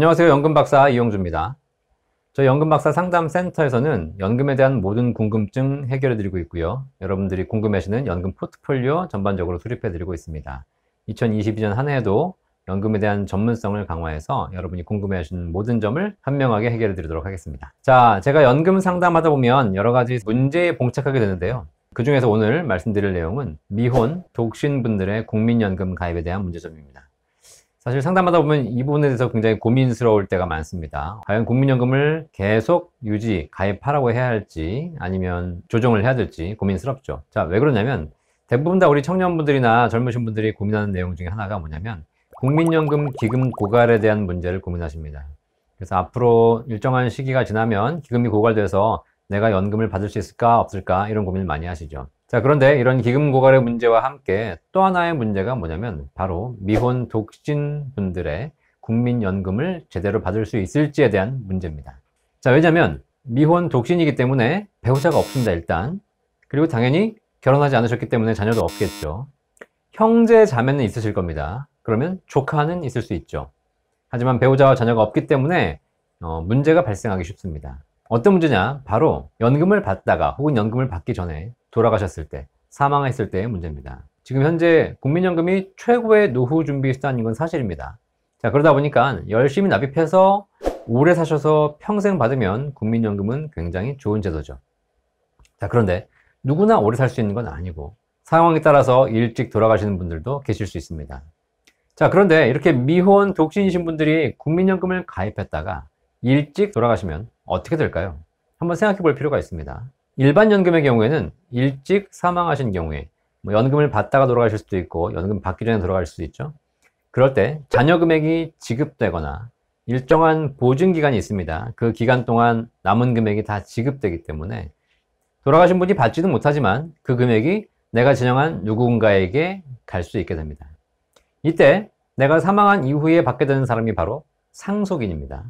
안녕하세요. 연금박사 이용주입니다. 저 연금박사 상담센터에서는 연금에 대한 모든 궁금증 해결해 드리고 있고요. 여러분들이 궁금해하시는 연금 포트폴리오 전반적으로 수립해 드리고 있습니다. 2022년 한 해에도 연금에 대한 전문성을 강화해서 여러분이 궁금해하시는 모든 점을 현명하게 해결해 드리도록 하겠습니다. 자, 제가 연금 상담하다 보면 여러 가지 문제에 봉착하게 되는데요. 그 중에서 오늘 말씀드릴 내용은 미혼, 독신분들의 국민연금 가입에 대한 문제점입니다. 사실 상담하다 보면 이 부분에 대해서 굉장히 고민스러울 때가 많습니다. 과연 국민연금을 계속 유지, 가입하라고 해야 할지 아니면 조정을 해야 될지 고민스럽죠. 자, 왜 그러냐면 대부분 다 우리 청년분들이나 젊으신 분들이 고민하는 내용 중에 하나가 뭐냐면 국민연금 기금 고갈에 대한 문제를 고민하십니다. 그래서 앞으로 일정한 시기가 지나면 기금이 고갈돼서 내가 연금을 받을 수 있을까 없을까 이런 고민을 많이 하시죠. 자, 그런데 이런 기금 고갈의 문제와 함께 또 하나의 문제가 뭐냐면 바로 미혼 독신 분들의 국민연금을 제대로 받을 수 있을지에 대한 문제입니다. 자, 왜냐면 미혼 독신이기 때문에 배우자가 없습니다, 일단. 그리고 당연히 결혼하지 않으셨기 때문에 자녀도 없겠죠. 형제 자매는 있으실 겁니다. 그러면 조카는 있을 수 있죠. 하지만 배우자와 자녀가 없기 때문에 어, 문제가 발생하기 쉽습니다. 어떤 문제냐? 바로 연금을 받다가 혹은 연금을 받기 전에 돌아가셨을 때, 사망했을 때의 문제입니다. 지금 현재 국민연금이 최고의 노후 준비 수단인 건 사실입니다. 자, 그러다 보니까 열심히 납입해서 오래 사셔서 평생 받으면 국민연금은 굉장히 좋은 제도죠. 자, 그런데 누구나 오래 살 수 있는 건 아니고 상황에 따라서 일찍 돌아가시는 분들도 계실 수 있습니다. 자, 그런데 이렇게 미혼, 독신이신 분들이 국민연금을 가입했다가 일찍 돌아가시면 어떻게 될까요? 한번 생각해 볼 필요가 있습니다. 일반 연금의 경우에는 일찍 사망하신 경우에 뭐 연금을 받다가 돌아가실 수도 있고 연금 받기 전에 돌아갈 수도 있죠. 그럴 때 잔여 금액이 지급되거나 일정한 보증 기간이 있습니다. 그 기간 동안 남은 금액이 다 지급되기 때문에 돌아가신 분이 받지는 못하지만 그 금액이 내가 진영한 누군가에게 갈 수 있게 됩니다. 이때 내가 사망한 이후에 받게 되는 사람이 바로 상속인입니다.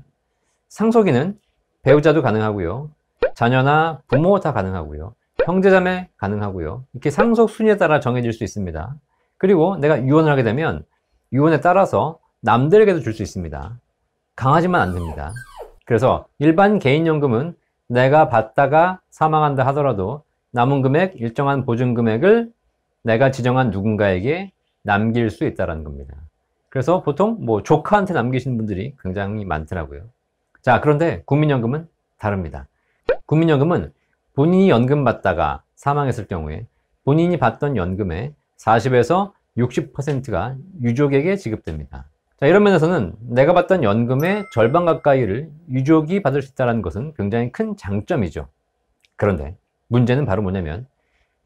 상속인은 배우자도 가능하고요. 자녀나 부모 다 가능하고요. 형제자매 가능하고요. 이렇게 상속 순위에 따라 정해질 수 있습니다. 그리고 내가 유언을 하게 되면 유언에 따라서 남들에게도 줄 수 있습니다. 강하지만 안 됩니다. 그래서 일반 개인연금은 내가 받다가 사망한다 하더라도 남은 금액 일정한 보증 금액을 내가 지정한 누군가에게 남길 수 있다는 겁니다. 그래서 보통 뭐 조카한테 남기시는 분들이 굉장히 많더라고요. 자, 그런데 국민연금은 다릅니다. 국민연금은 본인이 연금 받다가 사망했을 경우에 본인이 받던 연금의 40에서 60%가 유족에게 지급됩니다. 자, 이런 면에서는 내가 받던 연금의 절반 가까이를 유족이 받을 수 있다는 것은 굉장히 큰 장점이죠. 그런데 문제는 바로 뭐냐면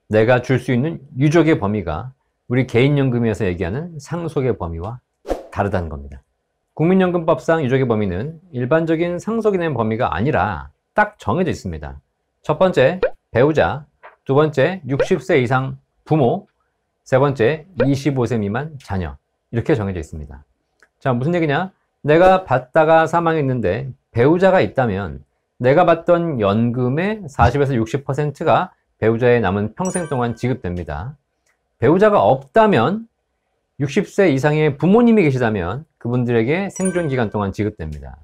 내가 줄 수 있는 유족의 범위가 우리 개인연금에서 얘기하는 상속의 범위와 다르다는 겁니다. 국민연금법상 유족의 범위는 일반적인 상속이 된 범위가 아니라 딱 정해져 있습니다. 첫 번째, 배우자. 두 번째, 60세 이상 부모. 세 번째, 25세 미만 자녀. 이렇게 정해져 있습니다. 자, 무슨 얘기냐? 내가 받다가 사망했는데 배우자가 있다면 내가 받던 연금의 40에서 60%가 배우자의 남은 평생 동안 지급됩니다. 배우자가 없다면 60세 이상의 부모님이 계시다면 그분들에게 생존 기간 동안 지급됩니다.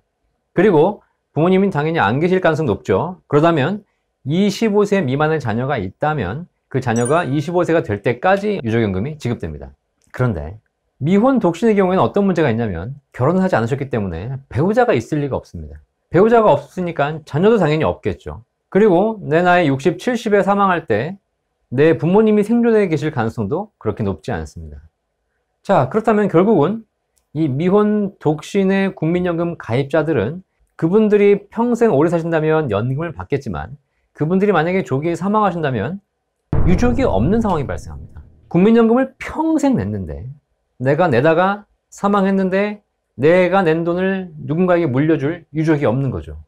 그리고 부모님은 당연히 안 계실 가능성 높죠. 그러다면 25세 미만의 자녀가 있다면 그 자녀가 25세가 될 때까지 유족연금이 지급됩니다. 그런데 미혼 독신의 경우에는 어떤 문제가 있냐면 결혼 하지 않으셨기 때문에 배우자가 있을 리가 없습니다. 배우자가 없으니까 자녀도 당연히 없겠죠. 그리고 내 나이 60, 70에 사망할 때 내 부모님이 생존해 계실 가능성도 그렇게 높지 않습니다. 자, 그렇다면 결국은 이 미혼 독신의 국민연금 가입자들은 그분들이 평생 오래 사신다면 연금을 받겠지만 그분들이 만약에 조기에 사망하신다면 유족이 없는 상황이 발생합니다. 국민연금을 평생 냈는데 내가 내다가 사망했는데 내가 낸 돈을 누군가에게 물려줄 유족이 없는 거죠.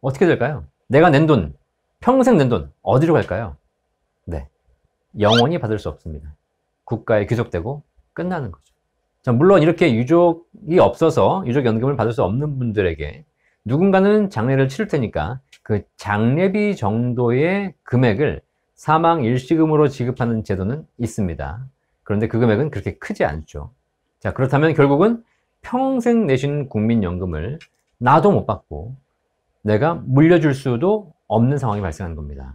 어떻게 될까요? 내가 낸 돈, 평생 낸 돈 어디로 갈까요? 네, 영원히 받을 수 없습니다. 국가에 귀속되고 끝나는 거죠. 자, 물론 이렇게 유족이 없어서 유족연금을 받을 수 없는 분들에게 누군가는 장례를 치를 테니까 그 장례비 정도의 금액을 사망 일시금으로 지급하는 제도는 있습니다. 그런데 그 금액은 그렇게 크지 않죠. 자, 그렇다면 결국은 평생 내신 국민연금을 나도 못 받고 내가 물려줄 수도 없는 상황이 발생하는 겁니다.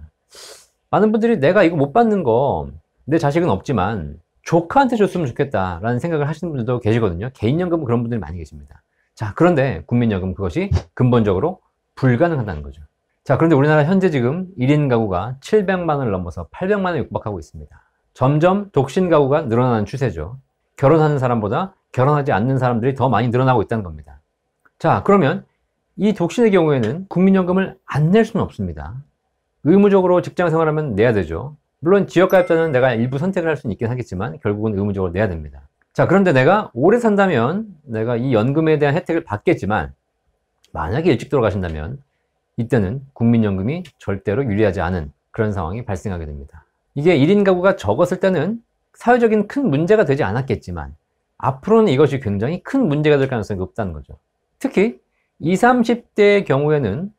많은 분들이 내가 이거 못 받는 거 내 자식은 없지만 조카한테 줬으면 좋겠다라는 생각을 하시는 분들도 계시거든요. 개인연금은 그런 분들이 많이 계십니다. 자, 그런데 국민연금 그것이 근본적으로 불가능하다는 거죠. 자, 그런데 우리나라 현재 지금 1인 가구가 700만 을 넘어서 800만 원에 육박하고 있습니다. 점점 독신 가구가 늘어나는 추세죠. 결혼하는 사람보다 결혼하지 않는 사람들이 더 많이 늘어나고 있다는 겁니다. 자, 그러면 이 독신의 경우에는 국민연금을 안 낼 수는 없습니다. 의무적으로 직장 생활하면 내야 되죠. 물론 지역가입자는 내가 일부 선택을 할 수는 있긴 하겠지만 결국은 의무적으로 내야 됩니다. 자 그런데 내가 오래 산다면 내가 이 연금에 대한 혜택을 받겠지만 만약에 일찍 돌아가신다면 이때는 국민연금이 절대로 유리하지 않은 그런 상황이 발생하게 됩니다. 이게 1인 가구가 적었을 때는 사회적인 큰 문제가 되지 않았겠지만 앞으로는 이것이 굉장히 큰 문제가 될 가능성이 높다는 거죠. 특히 20, 30대의 경우에는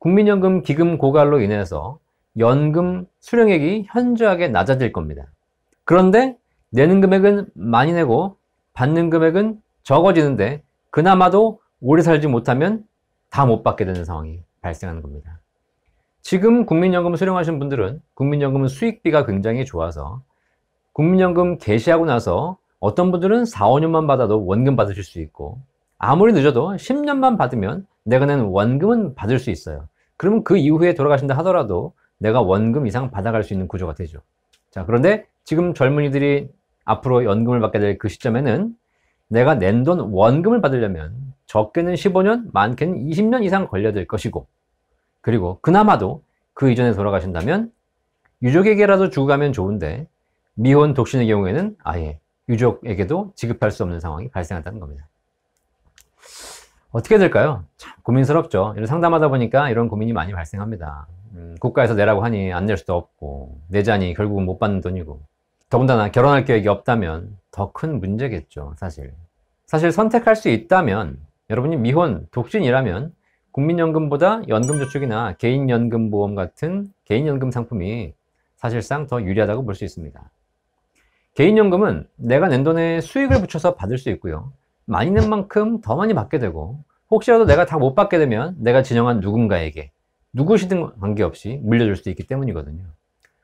국민연금 기금 고갈로 인해서 연금 수령액이 현저하게 낮아질 겁니다. 그런데 내는 금액은 많이 내고 받는 금액은 적어지는데 그나마도 오래 살지 못하면 다 못 받게 되는 상황이 발생하는 겁니다. 지금 국민연금 수령하신 분들은 국민연금 수익비가 굉장히 좋아서 국민연금 개시하고 나서 어떤 분들은 4, 5년만 받아도 원금 받으실 수 있고 아무리 늦어도 10년만 받으면 내가 낸 원금은 받을 수 있어요. 그러면 그 이후에 돌아가신다 하더라도 내가 원금 이상 받아갈 수 있는 구조가 되죠. 자, 그런데 지금 젊은이들이 앞으로 연금을 받게 될 그 시점에는 내가 낸 돈 원금을 받으려면 적게는 15년, 많게는 20년 이상 걸려야될 것이고 그리고 그나마도 그 이전에 돌아가신다면 유족에게라도 주고 가면 좋은데 미혼 독신의 경우에는 아예 유족에게도 지급할 수 없는 상황이 발생한다는 겁니다. 어떻게 될까요? 참 고민스럽죠. 이런 상담하다 보니까 이런 고민이 많이 발생합니다. 음, 국가에서 내라고 하니 안 낼 수도 없고 내자니 결국은 못 받는 돈이고 더군다나 결혼할 계획이 없다면 더 큰 문제겠죠 사실 사실 선택할 수 있다면 여러분이 미혼, 독신이라면 국민연금보다 연금저축이나 개인연금보험 같은 개인연금 상품이 사실상 더 유리하다고 볼 수 있습니다 개인연금은 내가 낸 돈에 수익을 붙여서 받을 수 있고요 많이 낸 만큼 더 많이 받게 되고 혹시라도 내가 다 못 받게 되면 내가 진정한 누군가에게 누구시든 관계없이 물려줄 수 있기 때문이거든요.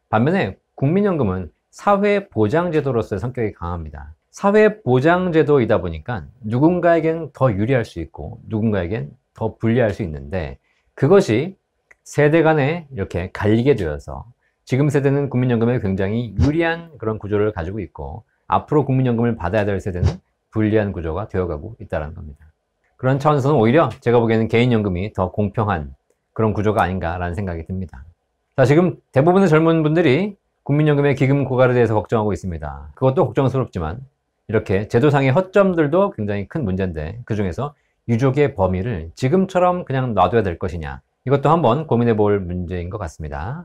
반면에 국민연금은 사회보장제도로서의 성격이 강합니다. 사회보장제도이다 보니까 누군가에겐 더 유리할 수 있고 누군가에겐 더 불리할 수 있는데 그것이 세대 간에 이렇게 갈리게 되어서 지금 세대는 국민연금에 굉장히 유리한 그런 구조를 가지고 있고 앞으로 국민연금을 받아야 될 세대는 불리한 구조가 되어가고 있다는 겁니다. 그런 차원에서는 오히려 제가 보기에는 개인연금이 더 공평한 그런 구조가 아닌가라는 생각이 듭니다. 자, 지금 대부분의 젊은 분들이 국민연금의 기금 고갈에 대해서 걱정하고 있습니다. 그것도 걱정스럽지만 이렇게 제도상의 허점들도 굉장히 큰 문제인데 그 중에서 유족의 범위를 지금처럼 그냥 놔둬야 될 것이냐 이것도 한번 고민해 볼 문제인 것 같습니다.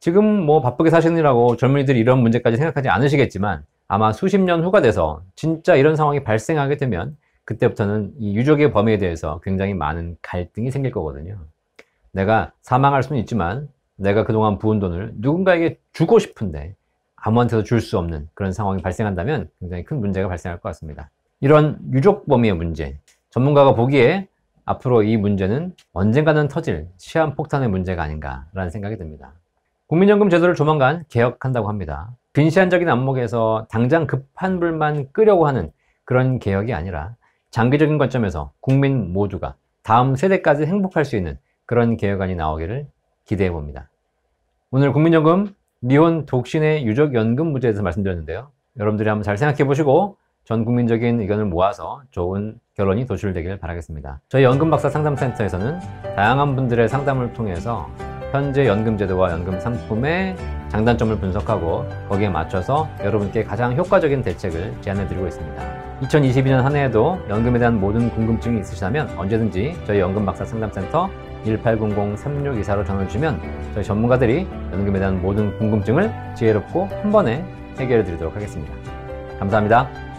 지금 뭐 바쁘게 사시느라고 젊은이들이 이런 문제까지 생각하지 않으시겠지만 아마 수십 년 후가 돼서 진짜 이런 상황이 발생하게 되면 그때부터는 이 유족의 범위에 대해서 굉장히 많은 갈등이 생길 거거든요. 내가 사망할 수는 있지만 내가 그동안 부은 돈을 누군가에게 주고 싶은데 아무한테도 줄 수 없는 그런 상황이 발생한다면 굉장히 큰 문제가 발생할 것 같습니다. 이런 유족 범위의 문제, 전문가가 보기에 앞으로 이 문제는 언젠가는 터질 시한폭탄의 문제가 아닌가라는 생각이 듭니다. 국민연금 제도를 조만간 개혁한다고 합니다. 근시안적인 안목에서 당장 급한 불만 끄려고 하는 그런 개혁이 아니라 장기적인 관점에서 국민 모두가 다음 세대까지 행복할 수 있는 그런 개혁안이 나오기를 기대해 봅니다. 오늘 국민연금 미혼 독신의 유족연금 문제에서 말씀드렸는데요. 여러분들이 한번 잘 생각해 보시고 전 국민적인 의견을 모아서 좋은 결론이 도출되길 바라겠습니다. 저희 연금박사 상담센터에서는 다양한 분들의 상담을 통해서 현재 연금제도와 연금상품의 장단점을 분석하고 거기에 맞춰서 여러분께 가장 효과적인 대책을 제안해 드리고 있습니다. 2022년 한 해에도 연금에 대한 모든 궁금증이 있으시다면 언제든지 저희 연금박사 상담센터 1800-3624로 전화주시면 저희 전문가들이 연금에 대한 모든 궁금증을 지혜롭고 한 번에 해결해 드리도록 하겠습니다. 감사합니다.